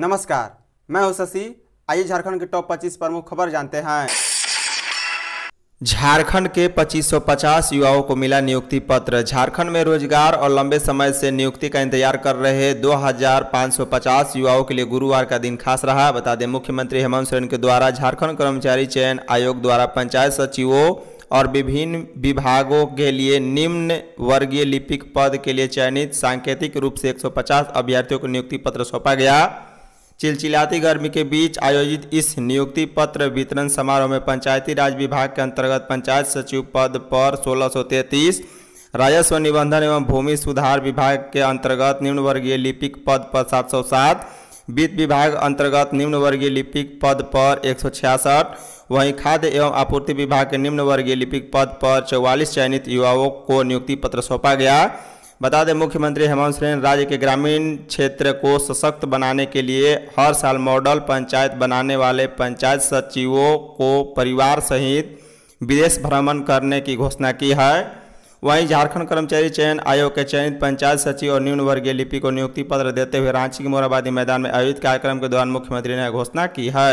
नमस्कार मैं हूं शशि आइए झारखंड के टॉप 25 प्रमुख खबर जानते हैं झारखंड के 2550 युवाओं को मिला नियुक्ति पत्र झारखंड में रोजगार और लंबे समय से नियुक्ति का इंतजार कर रहे 2550 युवाओं के लिए गुरुवार का दिन खास रहा बता दें मुख्यमंत्री हेमंत सोरेन के द्वारा झारखंड कर्मचारी चयन आयोग द्वारा पंचायत सचिवों और विभिन्न विभागों के लिए निम्न वर्गीय लिपिक पद के लिए चयनित सांकेतिक रूप से एक अभ्यर्थियों को नियुक्ति पत्र सौंपा गया चिलचिलाती गर्मी के बीच आयोजित इस नियुक्ति पत्र वितरण समारोह में पंचायती राज विभाग के अंतर्गत पंचायत सचिव पद पर सोलह राजस्व निबंधन एवं भूमि सुधार विभाग के अंतर्गत निम्न वर्गीय लिपिक पद पर 707 वित्त विभाग अंतर्गत निम्न वर्गीय लिपिक पद पर एक वहीं खाद्य एवं आपूर्ति विभाग के निम्न वर्गीय लिपिक पद पर चौवालीस चयनित युवाओं को नियुक्ति पत्र सौंपा गया बता दें मुख्यमंत्री हेमंत सोरेन राज्य के ग्रामीण क्षेत्र को सशक्त बनाने के लिए हर साल मॉडल पंचायत बनाने वाले पंचायत सचिवों को परिवार सहित विदेश भ्रमण करने की घोषणा की है वहीं झारखंड कर्मचारी चयन आयोग के चयनित पंचायत सचिव और न्यून वर्गीय लिपि को नियुक्ति पत्र देते हुए रांची के मोराबादी मैदान में आयोजित कार्यक्रम के दौरान मुख्यमंत्री ने घोषणा की है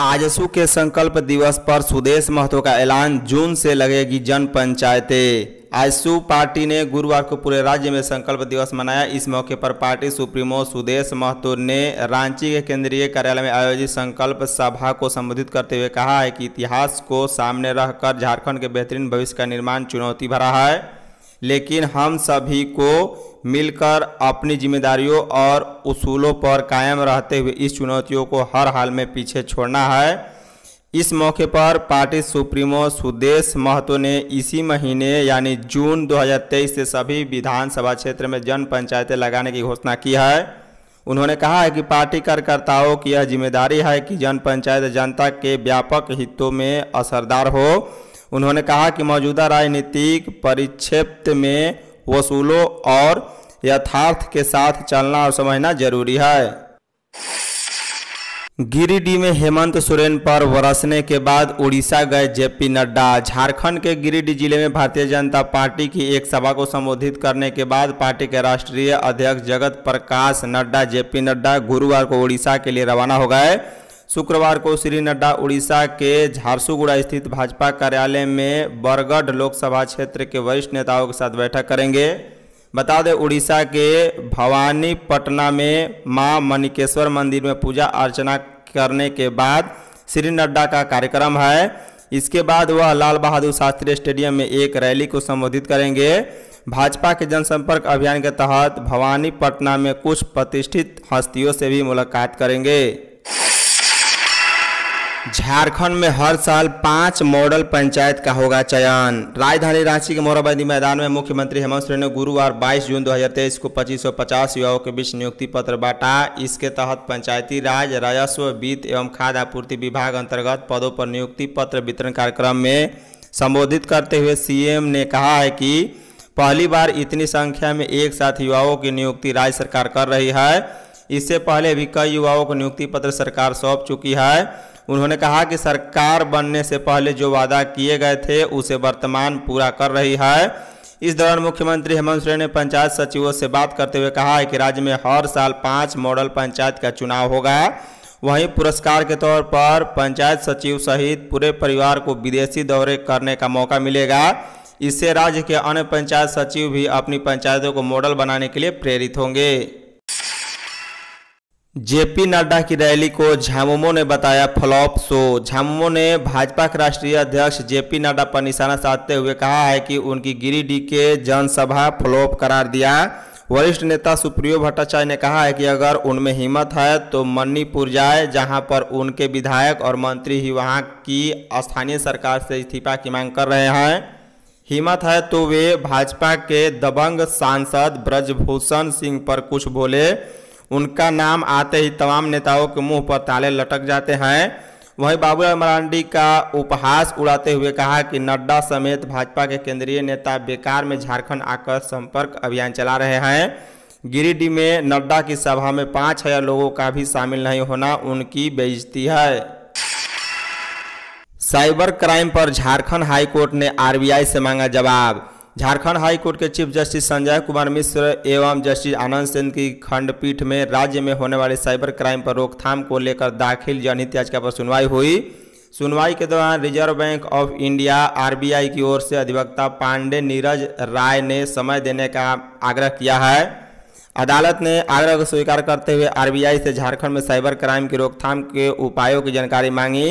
आजसू के संकल्प दिवस पर सुदेश महतो का ऐलान जून से लगेगी जन पंचायतें आजसू पार्टी ने गुरुवार को पूरे राज्य में संकल्प दिवस मनाया इस मौके पर पार्टी सुप्रीमो सुदेश महतो ने रांची के केंद्रीय कार्यालय में आयोजित संकल्प सभा को संबोधित करते हुए कहा है कि इतिहास को सामने रखकर झारखंड के बेहतरीन भविष्य का निर्माण चुनौती भरा है लेकिन हम सभी को मिलकर अपनी जिम्मेदारियों और उसूलों पर कायम रहते हुए इस चुनौतियों को हर हाल में पीछे छोड़ना है इस मौके पर पार्टी सुप्रीमो सुदेश महतो ने इसी महीने यानी जून 2023 से सभी विधानसभा क्षेत्र में जन पंचायतें लगाने की घोषणा की है उन्होंने कहा है कि पार्टी कार्यकर्ताओं की यह जिम्मेदारी है कि जन पंचायत जनता के व्यापक हितों में असरदार हो उन्होंने कहा कि मौजूदा राजनीतिक परिक्षेप्य में वसूलों और यथार्थ के साथ चलना और समझना जरूरी है गिरिडीह में हेमंत सोरेन पर बरसने के बाद उड़ीसा गए जेपी नड्डा झारखंड के गिरिडीह जिले में भारतीय जनता पार्टी की एक सभा को संबोधित करने के बाद पार्टी के राष्ट्रीय अध्यक्ष जगत प्रकाश नड्डा जेपी नड्डा गुरुवार को उड़ीसा के लिए रवाना हो गए शुक्रवार को श्री नड्डा उड़ीसा के झारसुगुड़ा स्थित भाजपा कार्यालय में बरगढ़ लोकसभा क्षेत्र के वरिष्ठ नेताओं के साथ बैठक करेंगे बता दें उड़ीसा के भवानी पटना में मां मणिकेश्वर मंदिर में पूजा अर्चना करने के बाद श्री नड्डा का कार्यक्रम है इसके बाद वह लाल बहादुर शास्त्री स्टेडियम में एक रैली को संबोधित करेंगे भाजपा के जनसंपर्क अभियान के तहत भवानी पटना में कुछ प्रतिष्ठित हस्तियों से भी मुलाकात करेंगे झारखंड में हर साल पांच मॉडल पंचायत का होगा चयन राजधानी रांची के मोरबंदी मैदान में मुख्यमंत्री हेमंत सोरेन ने गुरुवार 22 जून 2023 को 2550 युवाओं के बीच नियुक्ति पत्र बांटा इसके तहत पंचायती राज राजस्व वित्त एवं खाद्य आपूर्ति विभाग अंतर्गत पदों पर नियुक्ति पत्र वितरण कार्यक्रम में संबोधित करते हुए सीएम ने कहा है कि पहली बार इतनी संख्या में एक साथ युवाओं की नियुक्ति राज्य सरकार कर रही है इससे पहले भी कई युवाओं को नियुक्ति पत्र सरकार सौंप चुकी है उन्होंने कहा कि सरकार बनने से पहले जो वादा किए गए थे उसे वर्तमान पूरा कर रही है इस दौरान मुख्यमंत्री हेमंत सोरेन ने पंचायत सचिवों से बात करते हुए कहा है कि राज्य में हर साल पाँच मॉडल पंचायत का चुनाव होगा वहीं पुरस्कार के तौर पर पंचायत सचिव सहित पूरे परिवार को विदेशी दौरे करने का मौका मिलेगा इससे राज्य के अन्य पंचायत सचिव भी अपनी पंचायतों को मॉडल बनाने के लिए प्रेरित होंगे जेपी नड्डा की रैली को झामुमो ने बताया फ्लॉप शो झामुमो ने भाजपा के राष्ट्रीय अध्यक्ष जेपी नड्डा पर निशाना साधते हुए कहा है कि उनकी गिरिडीह के जनसभा फ्लॉप करार दिया वरिष्ठ नेता सुप्रियो भट्टाचार्य ने कहा है कि अगर उनमें हिम्मत है तो मणिपुर जाए जहां पर उनके विधायक और मंत्री ही वहाँ की स्थानीय सरकार से इस्तीफा की मांग कर रहे हैं हिम्मत है तो वे भाजपा के दबंग सांसद ब्रजभूषण सिंह पर कुछ बोले उनका नाम आते ही तमाम नेताओं के मुंह पर ताले लटक जाते हैं वहीं बाबूलाल मरांडी का उपहास उड़ाते हुए कहा कि नड्डा समेत भाजपा के केंद्रीय नेता बेकार में झारखंड आकर संपर्क अभियान चला रहे हैं गिरिडीह में नड्डा की सभा में पाँच हजार लोगों का भी शामिल नहीं होना उनकी बेइज्जती है साइबर क्राइम पर झारखंड हाईकोर्ट ने आरबीआई से मांगा जवाब झारखंड हाई कोर्ट के चीफ जस्टिस संजय कुमार मिश्र एवं जस्टिस आनंद सेन की खंडपीठ में राज्य में होने वाले साइबर क्राइम पर रोकथाम को लेकर दाखिल जनहित याचिका पर सुनवाई हुई सुनवाई के दौरान Reserve Bank of India RBI की ओर से अधिवक्ता पांडे नीरज राय ने समय देने का आग्रह किया है अदालत ने आग्रह को स्वीकार करते हुए आरबीआई से झारखंड में साइबर क्राइम की रोकथाम के उपायों की जानकारी मांगी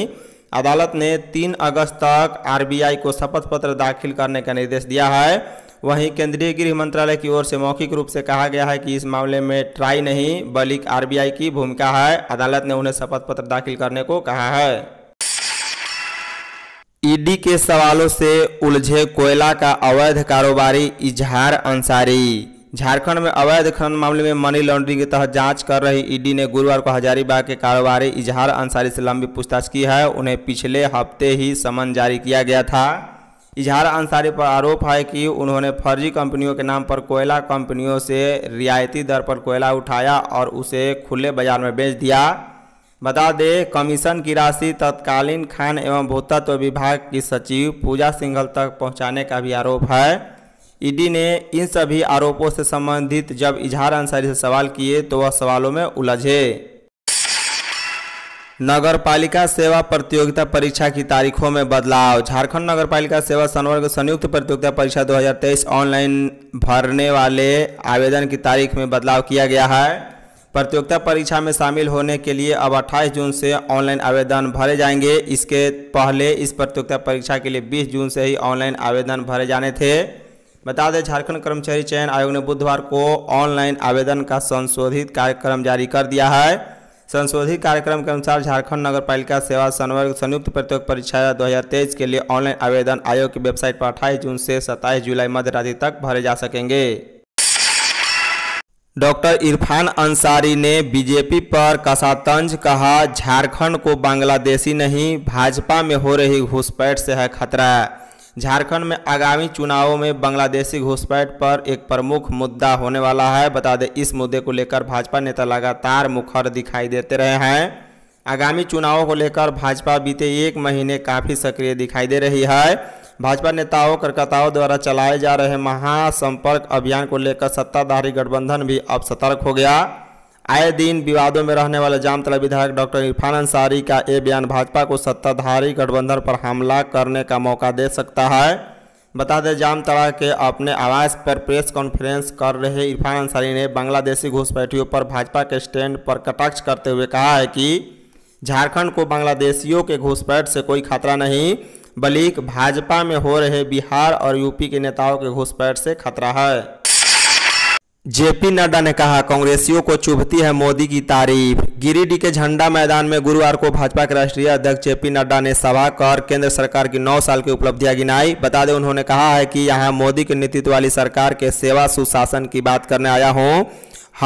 अदालत ने 3 अगस्त तक आरबीआई को शपथ पत्र दाखिल करने का निर्देश दिया है वहीं केंद्रीय गृह मंत्रालय की ओर से मौखिक रूप से कहा गया है कि इस मामले में ट्राई नहीं बल्कि आरबीआई की भूमिका है अदालत ने उन्हें शपथ पत्र दाखिल करने को कहा है ईडी के सवालों से उलझे कोयला का अवैध कारोबारी इजहार अंसारी झारखंड में अवैध खनन मामले में मनी लॉन्ड्रिंग के तहत जांच कर रही ईडी ने गुरुवार को हजारीबाग के कारोबारी इजहार अंसारी से लंबी पूछताछ की है उन्हें पिछले हफ्ते ही समन जारी किया गया था इजहार अंसारी पर आरोप है कि उन्होंने फर्जी कंपनियों के नाम पर कोयला कंपनियों से रियायती दर पर कोयला उठाया और उसे खुले बाजार में बेच दिया बता दें कमीशन की राशि तत्कालीन खान एवं भूतत्व विभाग की सचिव पूजा सिंघल तक पहुंचाने का भी आरोप है ईडी ने इन सभी आरोपों से संबंधित जब इजहार अंसारी से सवाल किए तो वह सवालों में उलझे नगरपालिका सेवा प्रतियोगिता परीक्षा की तारीखों में बदलाव झारखंड नगरपालिका सेवा संवर्ग संयुक्त प्रतियोगिता परीक्षा 2023 ऑनलाइन भरने वाले आवेदन की तारीख में बदलाव किया गया है प्रतियोगिता परीक्षा में शामिल होने के लिए अब 28 जून से ऑनलाइन आवेदन भरे जाएंगे इसके पहले इस प्रतियोगिता परीक्षा के लिए 20 जून से ही ऑनलाइन आवेदन भरे जाने थे बता दें झारखंड कर्मचारी चयन आयोग ने बुधवार को ऑनलाइन आवेदन का संशोधित कार्यक्रम जारी कर दिया है संशोधित कार्यक्रम के अनुसार झारखंड नगर पालिका सेवा संवर्ग संयुक्त प्रतियोगिता परीक्षा 2023 के लिए ऑनलाइन आवेदन आयोग की वेबसाइट पर अठाईस जून से सत्ताईस जुलाई मध्यरात्रि तक भरे जा सकेंगे डॉक्टर इरफान अंसारी ने बीजेपी पर कसातंज कहा झारखंड को बांग्लादेशी नहीं भाजपा में हो रही घुसपैठ से है खतरा झारखंड में आगामी चुनावों में बांग्लादेशी घुसपैठ पर एक प्रमुख मुद्दा होने वाला है बता दें इस मुद्दे को लेकर भाजपा नेता लगातार मुखर दिखाई देते रहे हैं आगामी चुनावों को लेकर भाजपा बीते एक महीने काफ़ी सक्रिय दिखाई दे रही है भाजपा नेताओं कार्यकर्ताओं द्वारा चलाए जा रहे महासंपर्क अभियान को लेकर सत्ताधारी गठबंधन भी अब सतर्क हो गया आए दिन विवादों में रहने वाले जामतला विधायक डॉक्टर इरफान अंसारी का ये बयान भाजपा को सत्ताधारी गठबंधन पर हमला करने का मौका दे सकता है बता दें जामतला के अपने आवास पर प्रेस कॉन्फ्रेंस कर रहे इरफान अंसारी ने बांग्लादेशी घुसपैठियों पर भाजपा के स्टैंड पर कटाक्ष करते हुए कहा है कि झारखंड को बांग्लादेशियों के घुसपैठ से कोई खतरा नहीं बल्कि भाजपा में हो रहे बिहार और यूपी के नेताओं के घुसपैठ से खतरा है जेपी नड्डा ने कहा कांग्रेसियों को चुभती है मोदी की तारीफ गिरिडीह के झंडा मैदान में गुरुवार को भाजपा के राष्ट्रीय अध्यक्ष जेपी नड्डा ने सभा कर केंद्र सरकार की 9 साल की उपलब्धियां गिनाई बता दें उन्होंने कहा है कि यहां मोदी के नेतृत्व वाली सरकार के सेवा सुशासन की बात करने आया हूं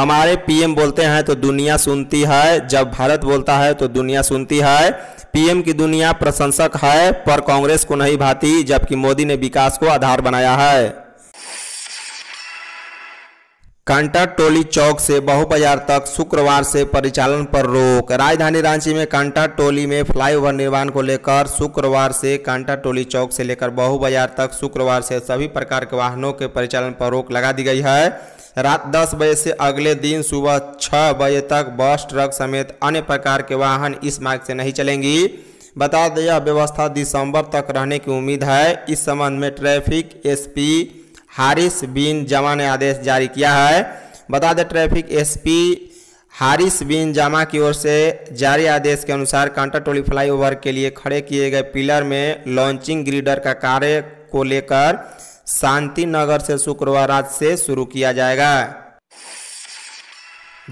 हमारे पीएम बोलते हैं तो दुनिया सुनती है जब भारत बोलता है तो दुनिया सुनती है पीएम की दुनिया प्रशंसक है पर कांग्रेस को नहीं भाती जबकि मोदी ने विकास को आधार बनाया है कांटा टोली चौक से बहु बाजार तक शुक्रवार से परिचालन पर रोक राजधानी रांची में कांटा टोली में फ्लाईओवर निर्माण को लेकर शुक्रवार से कांटा टोली चौक से लेकर बहु बाजार तक शुक्रवार से सभी प्रकार के वाहनों के परिचालन पर रोक लगा दी गई है रात 10 बजे से अगले दिन सुबह 6 बजे तक बस ट्रक समेत अन्य प्रकार के वाहन इस मार्ग से नहीं चलेंगी बता दें यह व्यवस्था दिसंबर तक रहने की उम्मीद है इस संबंध में ट्रैफिक एस हारिस बिन जमा ने आदेश जारी किया है बता दें ट्रैफिक एसपी हारिस बिन जामा की ओर से जारी आदेश के अनुसार कांटा टोली फ्लाईओवर के लिए खड़े किए गए पिलर में लॉन्चिंग ग्रीडर का कार्य को लेकर शांति नगर से शुक्रवार रात से शुरू किया जाएगा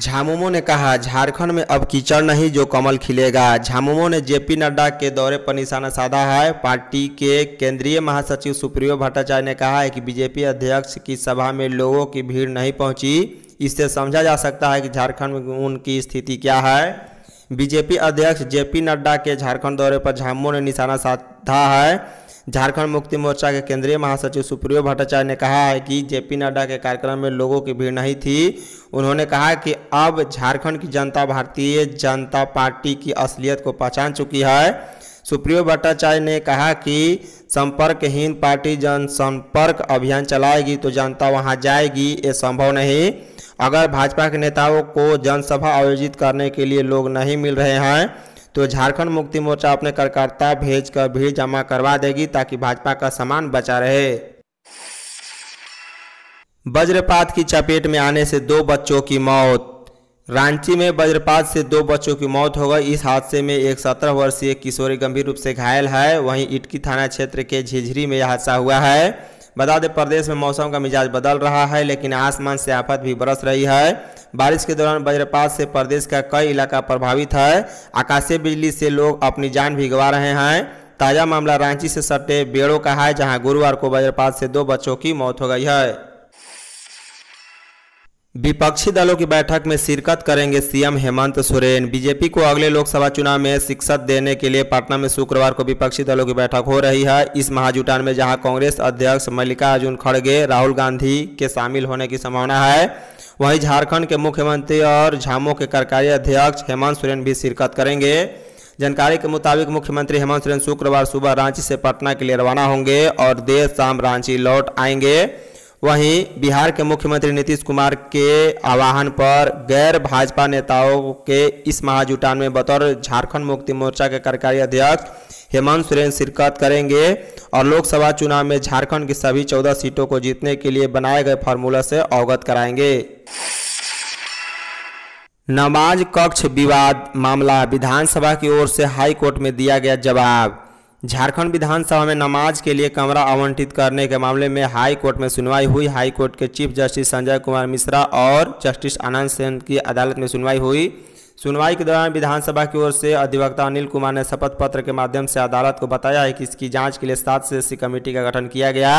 झामुमो ने कहा झारखंड में अब कीचड़ नहीं जो कमल खिलेगा झामुमो ने जेपी नड्डा के दौरे पर निशाना साधा है पार्टी के केंद्रीय महासचिव सुप्रियो भट्टाचार्य ने कहा है कि बीजेपी अध्यक्ष की सभा में लोगों की भीड़ नहीं पहुंची इससे समझा जा सकता है कि झारखंड में उनकी स्थिति क्या है बीजेपी अध्यक्ष जेपी नड्डा के झारखंड दौरे पर झामुमो ने निशाना साधा है झारखंड मुक्ति मोर्चा के केंद्रीय महासचिव सुप्रियो भट्टाचार्य ने कहा है कि जेपी नड्डा के कार्यक्रम में लोगों की भीड़ नहीं थी उन्होंने कहा कि अब झारखंड की जनता भारतीय जनता पार्टी की असलियत को पहचान चुकी है सुप्रियो भट्टाचार्य ने कहा कि संपर्कहीन पार्टी जनसंपर्क अभियान चलाएगी तो जनता वहाँ जाएगी ये संभव नहीं अगर भाजपा के नेताओं को जनसभा आयोजित करने के लिए लोग नहीं मिल रहे हैं तो झारखंड मुक्ति मोर्चा अपने कार्यकर्ता भेज कर भीड़ जमा करवा देगी ताकि भाजपा का सामान बचा रहे वज्रपात की चपेट में आने से दो बच्चों की मौत रांची में वज्रपात से दो बच्चों की मौत हो गई इस हादसे में एक सत्रह वर्षीय किशोरी गंभीर रूप से घायल है वहीं इटकी थाना क्षेत्र के झिझरी में यह हादसा हुआ है बता दें प्रदेश में मौसम का मिजाज बदल रहा है लेकिन आसमान से आफत भी बरस रही है बारिश के दौरान वज्रपात से प्रदेश का कई इलाका प्रभावित है आकाशीय बिजली से लोग अपनी जान भिगवा रहे हैं ताज़ा मामला रांची से सटे बेड़ों का है जहां गुरुवार को वज्रपात से दो बच्चों की मौत हो गई है विपक्षी दलों की बैठक में शिरकत करेंगे सीएम हेमंत सोरेन बीजेपी को अगले लोकसभा चुनाव में शिक्षक देने के लिए पटना में शुक्रवार को विपक्षी दलों की बैठक हो रही है इस महाजुटान में जहां कांग्रेस अध्यक्ष मल्लिकार्जुन खड़गे राहुल गांधी के शामिल होने की संभावना है वहीं झारखंड के मुख्यमंत्री और झामो के कार्यकारी अध्यक्ष हेमंत सोरेन भी शिरकत करेंगे जानकारी के मुताबिक मुख्यमंत्री हेमंत सोरेन शुक्रवार सुबह रांची से पटना के लिए रवाना होंगे और देर शाम रांची लौट आएंगे वहीं बिहार के मुख्यमंत्री नीतीश कुमार के आह्वान पर गैर भाजपा नेताओं के इस महाजुटान में बतौर झारखंड मुक्ति मोर्चा के कार्यकारी अध्यक्ष हेमंत सोरेन शिरकत करेंगे और लोकसभा चुनाव में झारखंड की सभी चौदह सीटों को जीतने के लिए बनाए गए फार्मूला से अवगत कराएंगे नमाज कक्ष विवाद मामला विधानसभा की ओर से हाई कोर्ट में दिया गया जवाब झारखंड विधानसभा में नमाज के लिए कमरा आवंटित करने के मामले में हाई कोर्ट में सुनवाई हुई हाई कोर्ट के चीफ जस्टिस संजय कुमार मिश्रा और जस्टिस आनंद सेन की अदालत में सुनवाई हुई सुनवाई के दौरान विधानसभा की ओर से अधिवक्ता अनिल कुमार ने शपथ पत्र के माध्यम से अदालत को बताया है कि इसकी जांच के लिए सात सदस्यीय कमेटी का गठन किया गया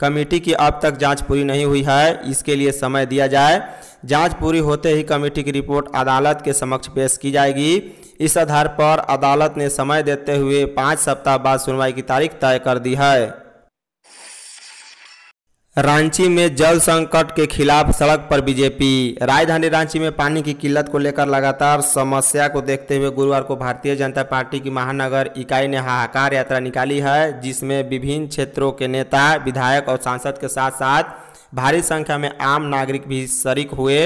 कमेटी की अब तक जांच पूरी नहीं हुई है इसके लिए समय दिया जाए जांच पूरी होते ही कमेटी की रिपोर्ट अदालत के समक्ष पेश की जाएगी इस आधार पर अदालत ने समय देते हुए पाँच सप्ताह बाद सुनवाई की तारीख तय कर दी है रांची में जल संकट के खिलाफ सड़क पर बीजेपी राजधानी रांची में पानी की किल्लत को लेकर लगातार समस्या को देखते हुए गुरुवार को भारतीय जनता पार्टी की महानगर इकाई ने हाहाकार यात्रा निकाली है जिसमें विभिन्न क्षेत्रों के नेता विधायक और सांसद के साथ साथ भारी संख्या में आम नागरिक भी शरीक हुए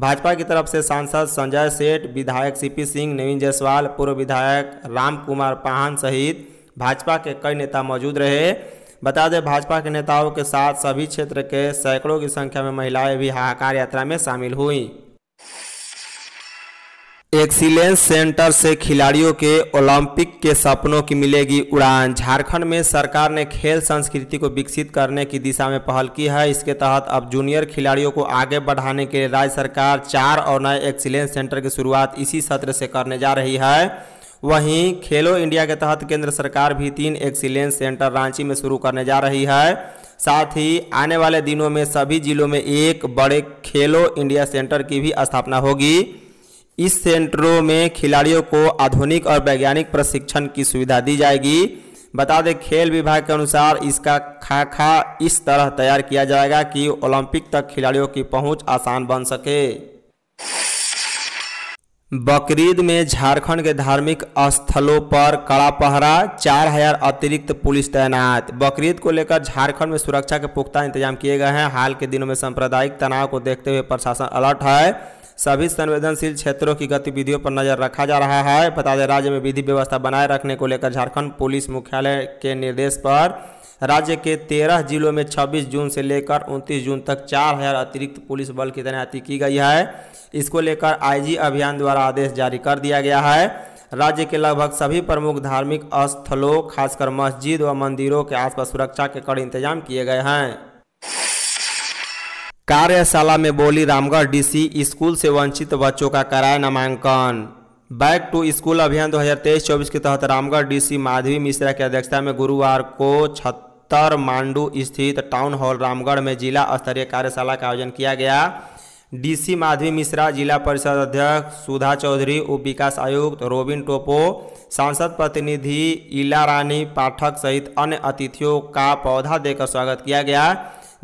भाजपा की तरफ से सांसद संजय सेठ विधायक सी सिंह नवीन जायसवाल पूर्व विधायक राम कुमार पाहन सहित भाजपा के कई नेता मौजूद रहे बता दें भाजपा के नेताओं के साथ सभी क्षेत्र के सैकड़ों की संख्या में महिलाएं भी हाहाकार यात्रा में शामिल हुई एक्सीलेंस सेंटर से खिलाड़ियों के ओलंपिक के सपनों की मिलेगी उड़ान झारखंड में सरकार ने खेल संस्कृति को विकसित करने की दिशा में पहल की है इसके तहत अब जूनियर खिलाड़ियों को आगे बढ़ाने के लिए राज्य सरकार चार और नए एक्सीलेंस सेंटर की शुरुआत इसी सत्र से करने जा रही है वहीं खेलो इंडिया के तहत केंद्र सरकार भी तीन एक्सीलेंस सेंटर रांची में शुरू करने जा रही है साथ ही आने वाले दिनों में सभी जिलों में एक बड़े खेलो इंडिया सेंटर की भी स्थापना होगी इस सेंटरों में खिलाड़ियों को आधुनिक और वैज्ञानिक प्रशिक्षण की सुविधा दी जाएगी बता दें खेल विभाग के अनुसार इसका खाखा इस तरह तैयार किया जाएगा कि ओलंपिक तक खिलाड़ियों की पहुंच आसान बन सके बकरीद में झारखंड के धार्मिक स्थलों पर कड़ा पहरा चार हजार अतिरिक्त पुलिस तैनात बकरीद को लेकर झारखंड में सुरक्षा के पुख्ता इंतजाम किए गए हैं हाल के दिनों में सांप्रदायिक तनाव को देखते हुए प्रशासन अलर्ट है सभी संवेदनशील क्षेत्रों की गतिविधियों पर नजर रखा जा रहा है बता दें राज्य में विधि व्यवस्था बनाए रखने को लेकर झारखंड पुलिस मुख्यालय के निर्देश पर राज्य के तेरह जिलों में छब्बीस जून से लेकर उनतीस जून तक चार हज़ार अतिरिक्त पुलिस बल की तैनाती की गई है इसको लेकर आईजी अभियान द्वारा आदेश जारी कर दिया गया है राज्य के लगभग सभी प्रमुख धार्मिक स्थलों खासकर मस्जिद व मंदिरों के आसपास सुरक्षा के कड़े इंतजाम किए गए हैं कार्यशाला में बोली रामगढ़ डीसी स्कूल से वंचित बच्चों का कराया नामांकन बैक टू स्कूल अभियान 2023-24 के तहत रामगढ़ डीसी माधवी मिश्रा की अध्यक्षता में गुरुवार को छत्तीस उत्तर मांडू स्थित टाउन हॉल रामगढ़ में जिला स्तरीय कार्यशाला का आयोजन किया गया डीसी माधवी मिश्रा जिला परिषद अध्यक्ष सुधा चौधरी उप विकास आयुक्त रोबिन टोपो सांसद प्रतिनिधि इला रानी पाठक सहित अन्य अतिथियों का पौधा देकर स्वागत किया गया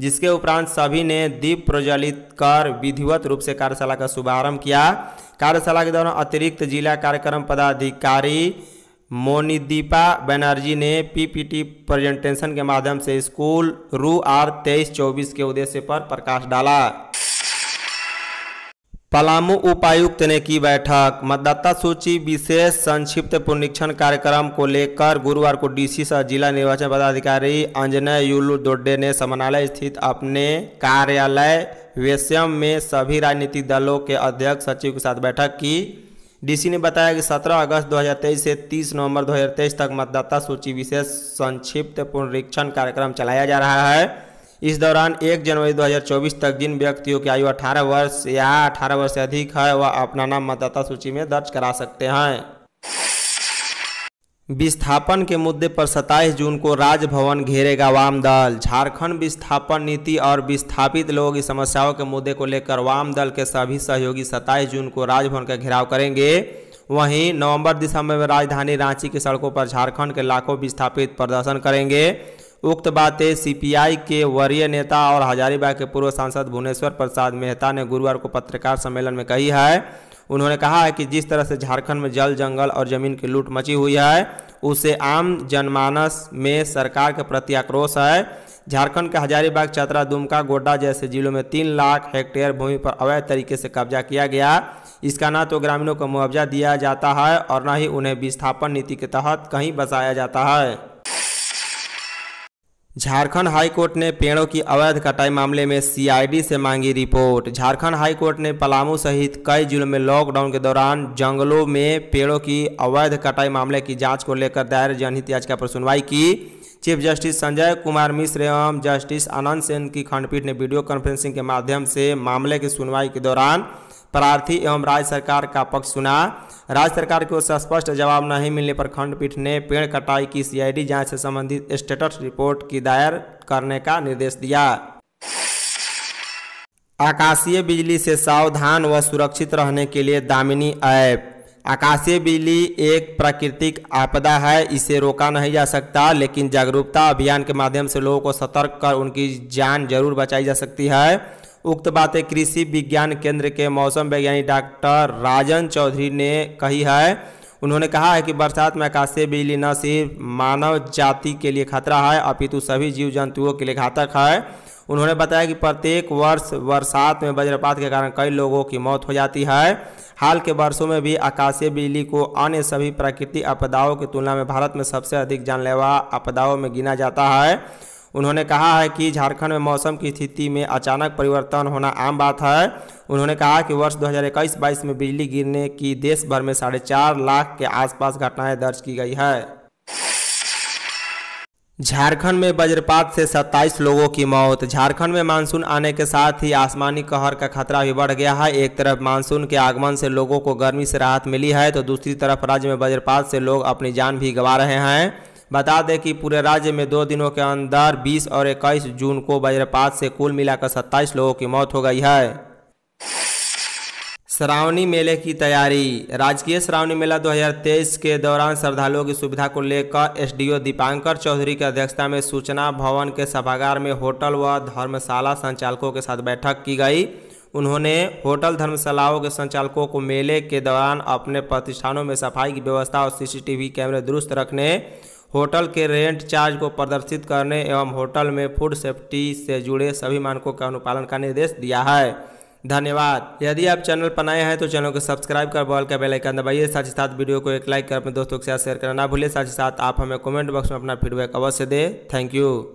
जिसके उपरांत सभी ने दीप प्रज्वलित कर विधिवत रूप से कार्यशाला का शुभारंभ किया कार्यशाला के दौरान अतिरिक्त जिला कार्यक्रम पदाधिकारी मोनिदीपा बनर्जी ने पीपीटी प्रेजेंटेशन के माध्यम से स्कूल रू आर तेईस चौबीस के उद्देश्य पर प्रकाश डाला पलामू उपायुक्त ने की बैठक मतदाता सूची विशेष संक्षिप्त पुनरीक्षण कार्यक्रम को लेकर गुरुवार को डीसी सह जिला निर्वाचन पदाधिकारी अंजनय युलू दोड्डे ने समनालय स्थित अपने कार्यालय वेश्यम में सभी राजनीतिक दलों के अध्यक्ष सचिव के साथ बैठक की डीसी ने बताया कि 17 अगस्त 2023 से 30 नवंबर 2023 तक मतदाता सूची विशेष संक्षिप्त पुनरीक्षण कार्यक्रम चलाया जा रहा है इस दौरान 1 जनवरी 2024 तक जिन व्यक्तियों की आयु 18 वर्ष या 18 वर्ष से अधिक है वह अपना नाम मतदाता सूची में दर्ज करा सकते हैं विस्थापन के मुद्दे पर 27 जून को राजभवन घेरेगा वाम दल झारखंड विस्थापन नीति और विस्थापित लोगों की समस्याओं के मुद्दे को लेकर वाम दल के सभी सहयोगी 27 जून को राजभवन का घेराव करेंगे वहीं नवंबर दिसंबर में राजधानी रांची की सड़कों पर झारखंड के लाखों विस्थापित प्रदर्शन करेंगे उक्त बातें सीपीआई के वरीय नेता और हजारीबाग के पूर्व सांसद भुवनेश्वर प्रसाद मेहता ने गुरुवार को पत्रकार सम्मेलन में कही है उन्होंने कहा है कि जिस तरह से झारखंड में जल जंगल और जमीन की लूट मची हुई है उसे आम जनमानस में सरकार के प्रति आक्रोश है झारखंड के हजारीबाग चतरा दुमका गोड्डा जैसे जिलों में तीन लाख हेक्टेयर भूमि पर अवैध तरीके से कब्जा किया गया इसका ना तो ग्रामीणों को मुआवजा दिया जाता है और न ही उन्हें विस्थापन नीति के तहत कहीं बसाया जाता है झारखंड हाईकोर्ट ने पेड़ों की अवैध कटाई मामले में सीआईडी से मांगी रिपोर्ट झारखंड हाईकोर्ट ने पलामू सहित कई जिलों में लॉकडाउन के दौरान जंगलों में पेड़ों की अवैध कटाई मामले की जांच को लेकर दायर जनहित याचिका पर सुनवाई की चीफ जस्टिस संजय कुमार मिश्र एवं जस्टिस आनंद सेन की खंडपीठ ने वीडियो कॉन्फ्रेंसिंग के माध्यम से मामले की सुनवाई के दौरान प्रार्थी एवं राज्य सरकार का पक्ष सुना राज्य सरकार की ओर से स्पष्ट जवाब नहीं मिलने पर खंडपीठ ने पेड़ कटाई की सीआईडी जांच से संबंधित स्टेटस रिपोर्ट की दायर करने का निर्देश दिया आकाशीय बिजली से सावधान व सुरक्षित रहने के लिए दामिनी ऐप आकाशीय बिजली एक प्राकृतिक आपदा है इसे रोका नहीं जा सकता लेकिन जागरूकता अभियान के माध्यम से लोगों को सतर्क कर उनकी जान जरूर बचाई जा सकती है उक्त बातें कृषि विज्ञान केंद्र के मौसम वैज्ञानिक डॉक्टर राजन चौधरी ने कही है उन्होंने कहा है कि बरसात में आकाशीय बिजली न सिर्फ मानव जाति के लिए खतरा है अपितु सभी जीव जंतुओं के लिए घातक है उन्होंने बताया कि प्रत्येक वर्ष बरसात में वज्रपात के कारण कई लोगों की मौत हो जाती है हाल के वर्षों में भी आकाशीय बिजली को अन्य सभी प्राकृतिक आपदाओं की तुलना में भारत में सबसे अधिक जानलेवा आपदाओं में गिना जाता है उन्होंने कहा है कि झारखंड में मौसम की स्थिति में अचानक परिवर्तन होना आम बात है उन्होंने कहा कि वर्ष 2021-22 में बिजली गिरने की देश भर में साढ़े चार लाख के आसपास घटनाएं दर्ज की गई है झारखंड में वज्रपात से 27 लोगों की मौत झारखंड में मानसून आने के साथ ही आसमानी कहर का खतरा भी बढ़ गया है एक तरफ मानसून के आगमन से लोगों को गर्मी से राहत मिली है तो दूसरी तरफ राज्य में वज्रपात से लोग अपनी जान भी गंवा रहे हैं बता दें कि पूरे राज्य में दो दिनों के अंदर बीस और इक्कीस जून को वज्रपात से कुल मिलाकर सत्ताईस लोगों की मौत हो गई है श्रावणी मेले की तैयारी राजकीय श्रावणी मेला 2023 के दौरान श्रद्धालुओं की सुविधा को लेकर एसडीओ दीपांकर चौधरी की अध्यक्षता में सूचना भवन के सभागार में होटल व धर्मशाला संचालकों के साथ बैठक की गई उन्होंने होटल धर्मशालाओं के संचालकों को मेले के दौरान अपने प्रतिष्ठानों में सफाई की व्यवस्था और सीसीटीवी कैमरे दुरुस्त रखने होटल के रेंट चार्ज को प्रदर्शित करने एवं होटल में फूड सेफ्टी से जुड़े सभी मानकों का अनुपालन का निर्देश दिया है धन्यवाद यदि आप चैनल पर नए हैं तो चैनल को सब्सक्राइब कर बॉल का बेलाइकन दबाइए साथ ही साथ वीडियो को एक लाइक कर अपने दोस्तों के साथ शेयर करना ना भूलिए साथ ही साथ आप हमें कमेंट बॉक्स में अपना फीडबैक अवश्य दें थैंक यू